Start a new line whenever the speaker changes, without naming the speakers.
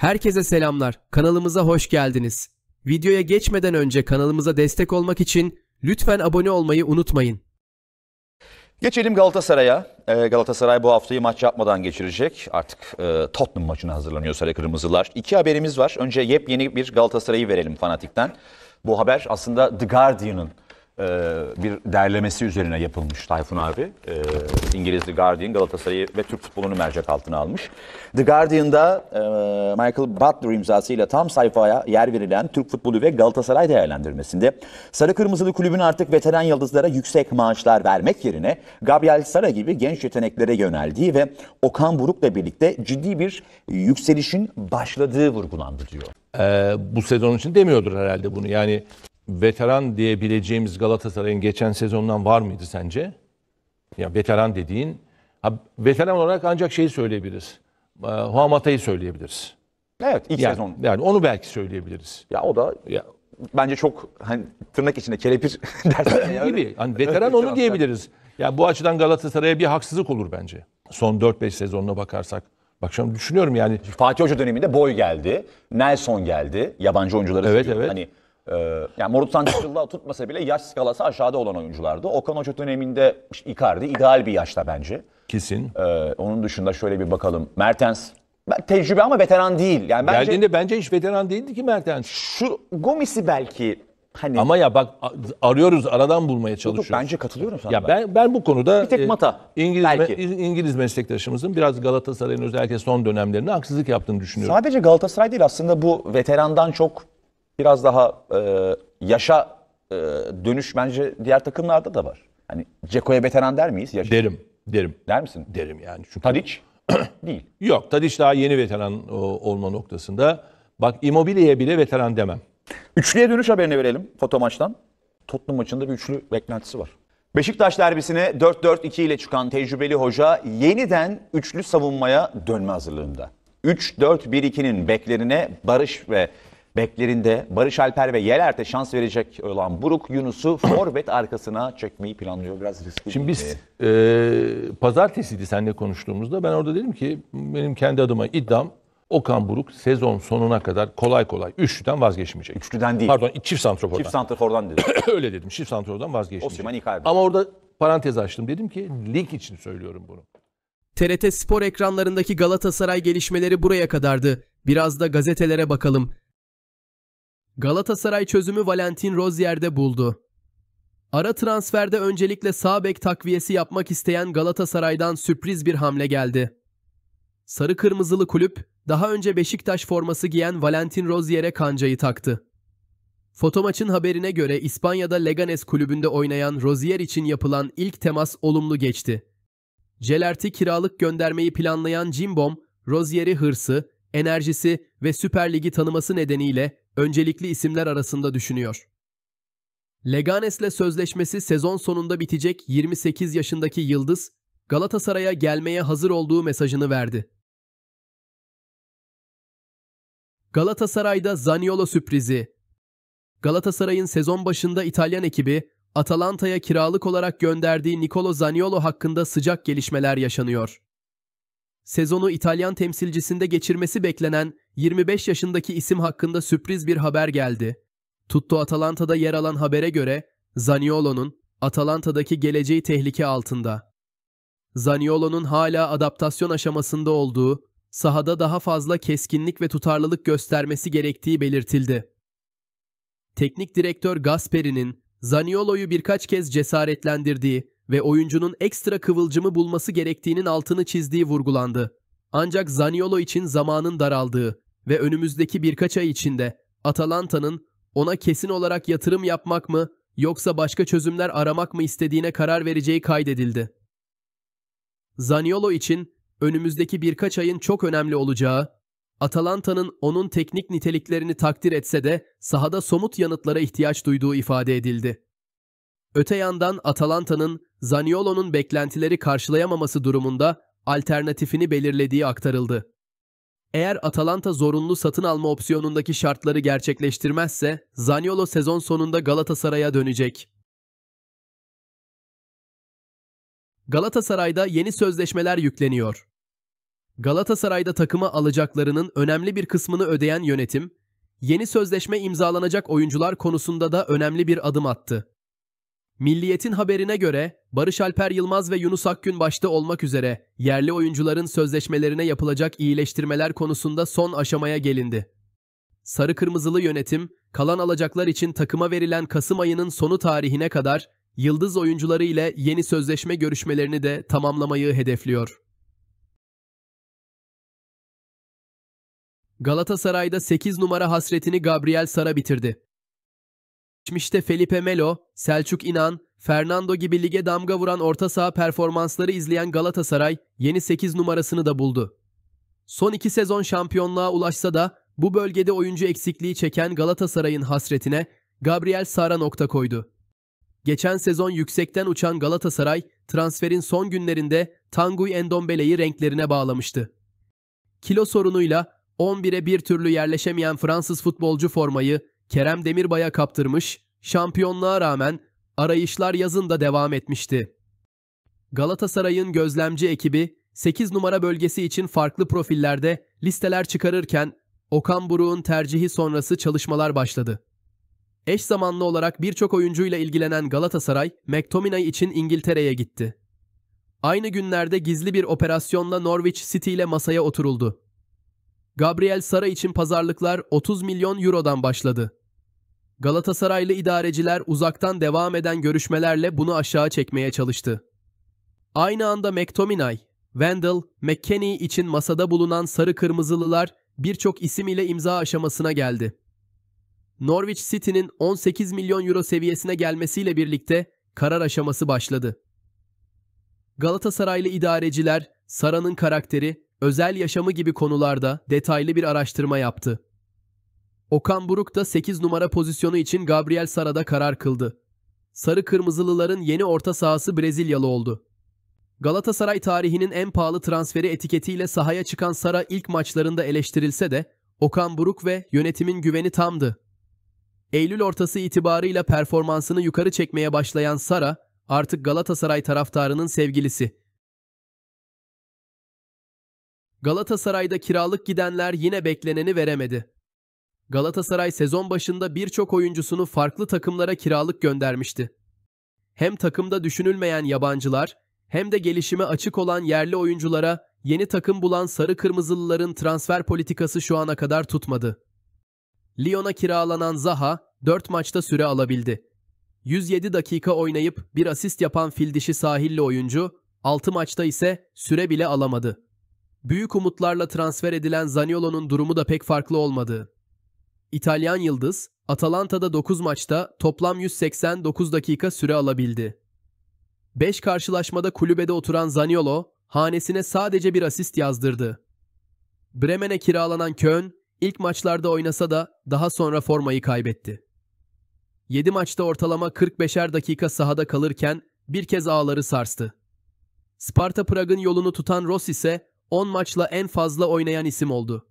Herkese selamlar. Kanalımıza hoş geldiniz. Videoya geçmeden önce kanalımıza destek olmak için lütfen abone olmayı unutmayın.
Geçelim Galatasaray'a. Ee, Galatasaray bu haftayı maç yapmadan geçirecek. Artık e, Tottenham maçına hazırlanıyor Sarı Kırmızılar. İki haberimiz var. Önce yepyeni bir Galatasaray'ı verelim fanatikten. Bu haber aslında The Guardian'ın e, bir derlemesi üzerine yapılmış Tayfun abi. E, İngiliz The Guardian Galatasaray'ı ve Türk futbolunu mercek altına almış. The Guardian'da e, Michael Butler imzasıyla tam sayfaya yer verilen Türk futbolu ve Galatasaray değerlendirmesinde Sarı Kırmızılı kulübün artık veteran yıldızlara yüksek maaşlar vermek yerine Gabriel Sara gibi genç yeteneklere yöneldiği ve Okan Buruk'la birlikte ciddi bir yükselişin başladığı vurgulandı
diyor. Ee, bu sezon için demiyordur herhalde bunu. Yani veteran diyebileceğimiz Galatasaray'ın geçen sezondan var mıydı sence? Ya veteran dediğin ha, veteran olarak ancak şeyi söyleyebiliriz. E, ee, Huamata'yı söyleyebiliriz. Evet ilk yani, sezon. Yani onu belki söyleyebiliriz. Ya o da ya, bence çok hani tırnak içinde kelepir derler. gibi. Hani veteran onu diyebiliriz. Ya yani bu açıdan Galatasaray'a bir haksızlık olur bence. Son 4-5 sezonuna bakarsak. Bak şu an düşünüyorum yani. Fatih Hoca döneminde Boy geldi, Nelson geldi, yabancı oyuncuları. Evet seviyor. evet. Hani ee, yani Morut Sançıklı'la
tutmasa bile yaş skalası aşağıda olan oyunculardı. Okan Hoca döneminde Icardi ideal bir yaşta bence. Kesin. Ee, onun dışında şöyle bir bakalım. Mertens tecrübe ama veteran değil.
Yani bence, Geldiğinde bence hiç veteran değildi ki Mertens. Şu Gomis'i belki hani Ama ya bak arıyoruz aradan bulmaya çalışıyoruz. bence katılıyorum sana. Ya ben. ben ben bu konuda bir tek e, mata e, İngiliz belki. Me, İngiliz meslektaşımızın biraz Galatasaray'ın özellikle son dönemlerinde haksızlık yaptığını düşünüyorum. Sadece Galatasaray değil aslında bu veterandan çok biraz daha e, yaşa e, dönüş bence diğer takımlarda da var. Hani Ceko'ya veteran der miyiz? Yaşa. Derim, derim. Der misin? Derim yani. Çünkü... Tadic değil. Yok, Tadic daha yeni veteran o, e, olma noktasında. Bak Immobile'ye bile veteran demem. Üçlüye dönüş haberini verelim foto maçtan.
Tottenham maçında bir üçlü beklentisi var. Beşiktaş derbisine 4-4-2 ile çıkan tecrübeli hoca yeniden üçlü savunmaya dönme hazırlığında. 3-4-1-2'nin beklerine Barış ve Beklerinde Barış Alper ve Yelert'e şans verecek olan Buruk Yunus'u forvet arkasına çekmeyi planlıyor. Biraz riskli. Şimdi biz şey.
e, pazartesiydi seninle konuştuğumuzda. Ben orada dedim ki benim kendi adıma iddiam Okan Buruk sezon sonuna kadar kolay kolay üçlüden vazgeçmeyecek. Üçlüden değil. Pardon çift santrafordan. Çift santrafordan dedim.
Öyle dedim. Çift santrafordan vazgeçmeyecek. Osimhen Icardi. Ama orada parantez açtım. Dedim ki lig için söylüyorum bunu. TRT spor ekranlarındaki Galatasaray gelişmeleri buraya kadardı. Biraz da gazetelere bakalım. Galatasaray çözümü Valentin Rozier'de buldu. Ara transferde öncelikle sağ bek takviyesi yapmak isteyen Galatasaray'dan sürpriz bir hamle geldi. Sarı kırmızılı kulüp daha önce Beşiktaş forması giyen Valentin Rozier'e kancayı taktı. Fotomaç'ın haberine göre İspanya'da Leganes kulübünde oynayan Rozier için yapılan ilk temas olumlu geçti. Celert'i kiralık göndermeyi planlayan Jimbom, Rozier'i hırsı, enerjisi ve Süper Lig'i tanıması nedeniyle öncelikli isimler arasında düşünüyor. Leganes'le sözleşmesi sezon sonunda bitecek 28 yaşındaki Yıldız, Galatasaray'a gelmeye hazır olduğu mesajını verdi. Galatasaray'da Zaniolo sürprizi. Galatasaray'ın sezon başında İtalyan ekibi Atalanta'ya kiralık olarak gönderdiği Nicolo Zaniolo hakkında sıcak gelişmeler yaşanıyor sezonu İtalyan temsilcisinde geçirmesi beklenen 25 yaşındaki isim hakkında sürpriz bir haber geldi. Tutto Atalanta'da yer alan habere göre Zaniolo'nun Atalanta'daki geleceği tehlike altında. Zaniolo'nun hala adaptasyon aşamasında olduğu, sahada daha fazla keskinlik ve tutarlılık göstermesi gerektiği belirtildi. Teknik direktör Gasperi'nin Zaniolo'yu birkaç kez cesaretlendirdiği ve oyuncunun ekstra kıvılcımı bulması gerektiğinin altını çizdiği vurgulandı. Ancak Zaniolo için zamanın daraldığı ve önümüzdeki birkaç ay içinde Atalanta'nın ona kesin olarak yatırım yapmak mı yoksa başka çözümler aramak mı istediğine karar vereceği kaydedildi. Zaniolo için önümüzdeki birkaç ayın çok önemli olacağı, Atalanta'nın onun teknik niteliklerini takdir etse de sahada somut yanıtlara ihtiyaç duyduğu ifade edildi. Öte yandan Atalanta'nın Zaniolo'nun beklentileri karşılayamaması durumunda alternatifini belirlediği aktarıldı. Eğer Atalanta zorunlu satın alma opsiyonundaki şartları gerçekleştirmezse Zaniolo sezon sonunda Galatasaray'a dönecek. Galatasaray'da yeni sözleşmeler yükleniyor. Galatasaray'da takıma alacaklarının önemli bir kısmını ödeyen yönetim, yeni sözleşme imzalanacak oyuncular konusunda da önemli bir adım attı. Milliyet'in haberine göre Barış Alper Yılmaz ve Yunus Akgün başta olmak üzere yerli oyuncuların sözleşmelerine yapılacak iyileştirmeler konusunda son aşamaya gelindi. Sarı Kırmızılı yönetim, kalan alacaklar için takıma verilen Kasım ayının sonu tarihine kadar yıldız oyuncuları ile yeni sözleşme görüşmelerini de tamamlamayı hedefliyor. Galatasaray'da 8 numara hasretini Gabriel Sara bitirdi. Geçmişte Felipe Melo, Selçuk İnan, Fernando gibi lige damga vuran orta saha performansları izleyen Galatasaray yeni 8 numarasını da buldu. Son iki sezon şampiyonluğa ulaşsa da bu bölgede oyuncu eksikliği çeken Galatasaray'ın hasretine Gabriel Sara nokta koydu. Geçen sezon yüksekten uçan Galatasaray transferin son günlerinde Tanguy Endombele'yi renklerine bağlamıştı. Kilo sorunuyla 11'e bir türlü yerleşemeyen Fransız futbolcu formayı Kerem Demirbay'a kaptırmış, şampiyonluğa rağmen arayışlar yazın da devam etmişti. Galatasaray'ın gözlemci ekibi 8 numara bölgesi için farklı profillerde listeler çıkarırken Okan Buruk'un tercihi sonrası çalışmalar başladı. Eş zamanlı olarak birçok oyuncuyla ilgilenen Galatasaray, McTominay için İngiltere'ye gitti. Aynı günlerde gizli bir operasyonla Norwich City ile masaya oturuldu. Gabriel Sara için pazarlıklar 30 milyon eurodan başladı. Galatasaraylı idareciler uzaktan devam eden görüşmelerle bunu aşağı çekmeye çalıştı. Aynı anda McTominay, Wendell, McKennie için masada bulunan sarı kırmızılılar birçok isim ile imza aşamasına geldi. Norwich City'nin 18 milyon euro seviyesine gelmesiyle birlikte karar aşaması başladı. Galatasaraylı idareciler Sara'nın karakteri, özel yaşamı gibi konularda detaylı bir araştırma yaptı. Okan Buruk da 8 numara pozisyonu için Gabriel Sara'da karar kıldı. Sarı Kırmızılıların yeni orta sahası Brezilyalı oldu. Galatasaray tarihinin en pahalı transferi etiketiyle sahaya çıkan Sara ilk maçlarında eleştirilse de Okan Buruk ve yönetimin güveni tamdı. Eylül ortası itibarıyla performansını yukarı çekmeye başlayan Sara artık Galatasaray taraftarının sevgilisi. Galatasaray'da kiralık gidenler yine bekleneni veremedi. Galatasaray sezon başında birçok oyuncusunu farklı takımlara kiralık göndermişti. Hem takımda düşünülmeyen yabancılar hem de gelişime açık olan yerli oyunculara yeni takım bulan sarı kırmızılıların transfer politikası şu ana kadar tutmadı. Lyon'a kiralanan Zaha 4 maçta süre alabildi. 107 dakika oynayıp bir asist yapan fil sahilli oyuncu 6 maçta ise süre bile alamadı. Büyük umutlarla transfer edilen Zaniolo'nun durumu da pek farklı olmadı. İtalyan Yıldız, Atalanta'da 9 maçta toplam 189 dakika süre alabildi. 5 karşılaşmada kulübede oturan Zaniolo, hanesine sadece bir asist yazdırdı. Bremen'e kiralanan Köln, ilk maçlarda oynasa da daha sonra formayı kaybetti. 7 maçta ortalama 45'er dakika sahada kalırken bir kez ağları sarstı. Sparta Prag'ın yolunu tutan Ross ise 10 maçla en fazla oynayan isim oldu.